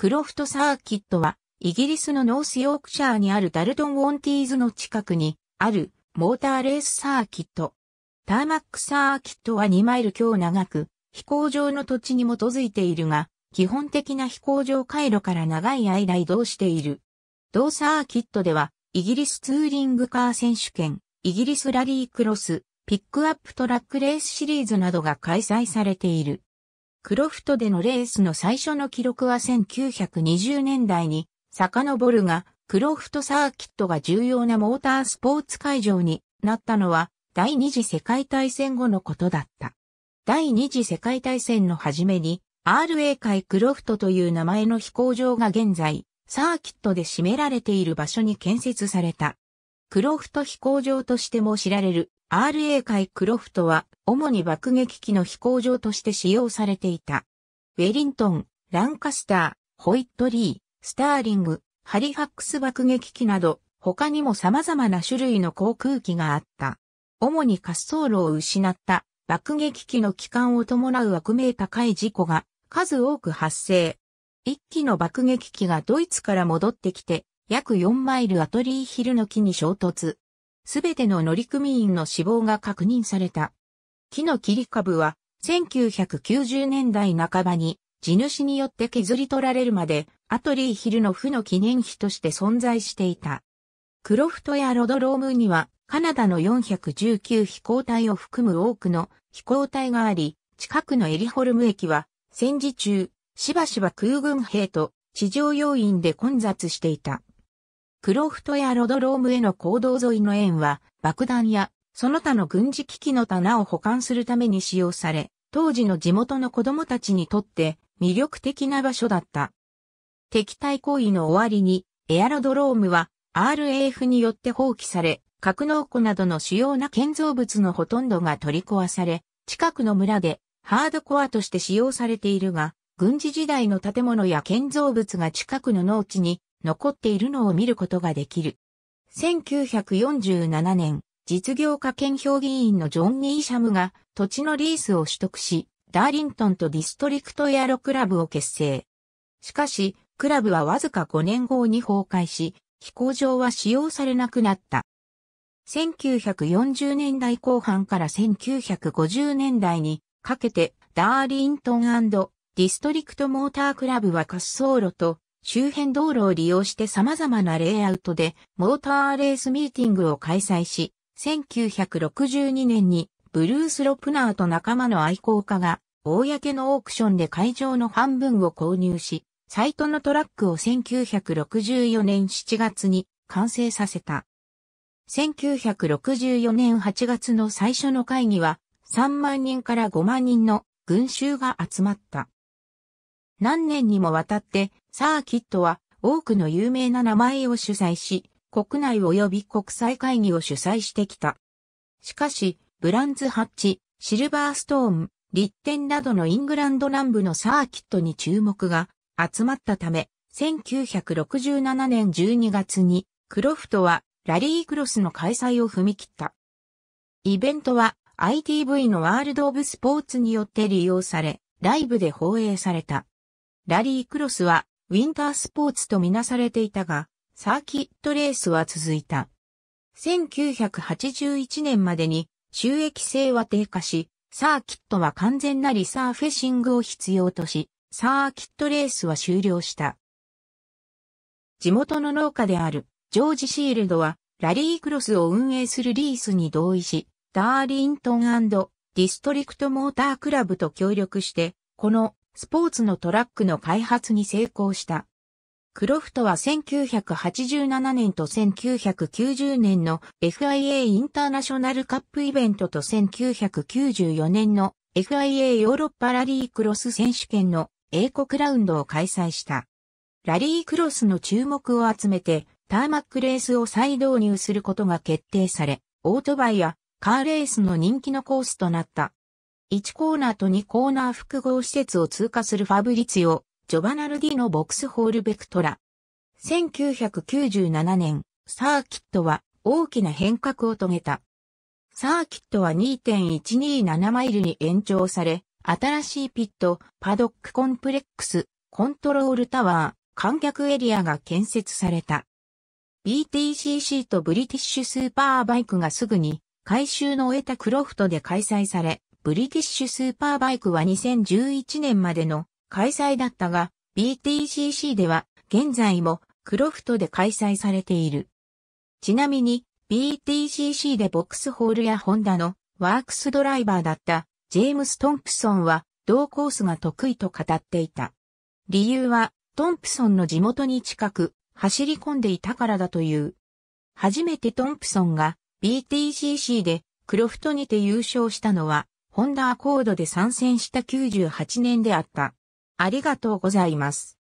クロフトサーキットは、イギリスのノースヨークシャーにあるダルトン・ウォンティーズの近くにあるモーターレースサーキット。ターマックサーキットは2マイル強長く、飛行場の土地に基づいているが、基本的な飛行場回路から長い間移動している。同サーキットでは、イギリスツーリングカー選手権、イギリスラリークロス、ピックアップトラックレースシリーズなどが開催されている。クロフトでのレースの最初の記録は1920年代に遡るが、クロフトサーキットが重要なモータースポーツ会場になったのは第二次世界大戦後のことだった。第二次世界大戦の初めに RA 界クロフトという名前の飛行場が現在、サーキットで占められている場所に建設された。クロフト飛行場としても知られる RA 海クロフトは主に爆撃機の飛行場として使用されていた。ウェリントン、ランカスター、ホイットリー、スターリング、ハリファックス爆撃機など他にも様々な種類の航空機があった。主に滑走路を失った爆撃機の機関を伴う悪名高い事故が数多く発生。一機の爆撃機がドイツから戻ってきて約4マイルアトリーヒルの木に衝突。すべての乗組員の死亡が確認された。木の切り株は、1990年代半ばに、地主によって削り取られるまで、アトリーヒルの負の記念碑として存在していた。クロフトやロドロームには、カナダの419飛行隊を含む多くの飛行隊があり、近くのエリホルム駅は、戦時中、しばしば空軍兵と地上要員で混雑していた。クロフトやロドロームへの行動沿いの円は、爆弾や、その他の軍事機器の棚を保管するために使用され、当時の地元の子供たちにとって魅力的な場所だった。敵対行為の終わりに、エアロドロームは RAF によって放棄され、格納庫などの主要な建造物のほとんどが取り壊され、近くの村でハードコアとして使用されているが、軍事時代の建物や建造物が近くの農地に残っているのを見ることができる。1947年、実業家兼評議員のジョン・ニーシャムが土地のリースを取得し、ダーリントンとディストリクトエアロクラブを結成。しかし、クラブはわずか5年後に崩壊し、飛行場は使用されなくなった。1940年代後半から1950年代にかけてダーリントンディストリクトモータークラブは滑走路と周辺道路を利用して様々なレイアウトでモーターレースミーティングを開催し、1962年にブルース・ロプナーと仲間の愛好家が公のオークションで会場の半分を購入し、サイトのトラックを1964年7月に完成させた。1964年8月の最初の会議は3万人から5万人の群衆が集まった。何年にもわたって、サーキットは多くの有名な名前を主催し、国内及び国際会議を主催してきた。しかし、ブランズハッチ、シルバーストーン、リッテンなどのイングランド南部のサーキットに注目が集まったため、1967年12月にクロフトはラリークロスの開催を踏み切った。イベントは ITV のワールドオブスポーツによって利用され、ライブで放映された。ラリークロスはウィンタースポーツとみなされていたが、サーキットレースは続いた。1981年までに収益性は低下し、サーキットは完全なリサーフェシングを必要とし、サーキットレースは終了した。地元の農家であるジョージ・シールドはラリークロスを運営するリースに同意し、ダーリントンディストリクトモータークラブと協力して、このスポーツのトラックの開発に成功した。クロフトは1987年と1990年の FIA インターナショナルカップイベントと1994年の FIA ヨーロッパラリークロス選手権の英国ラウンドを開催した。ラリークロスの注目を集めてターマックレースを再導入することが決定され、オートバイやカーレースの人気のコースとなった。1コーナーと2コーナー複合施設を通過するファブリツィオ、ジョバナルディのボックスホールベクトラ。1997年、サーキットは大きな変革を遂げた。サーキットは2.127マイルに延長され、新しいピット、パドックコンプレックス、コントロールタワー、観客エリアが建設された。BTCC とブリティッシュスーパーバイクがすぐに改修の終えたクロフトで開催され、ブリティッシュスーパーバイクは2011年までの開催だったが、BTCC では現在もクロフトで開催されている。ちなみに BTCC でボックスホールやホンダのワークスドライバーだったジェームス・トンプソンは同コースが得意と語っていた。理由はトンプソンの地元に近く走り込んでいたからだという。初めてトンプソンが BTCC でクロフトにて優勝したのはホンダアコードで参戦した98年であった。ありがとうございます。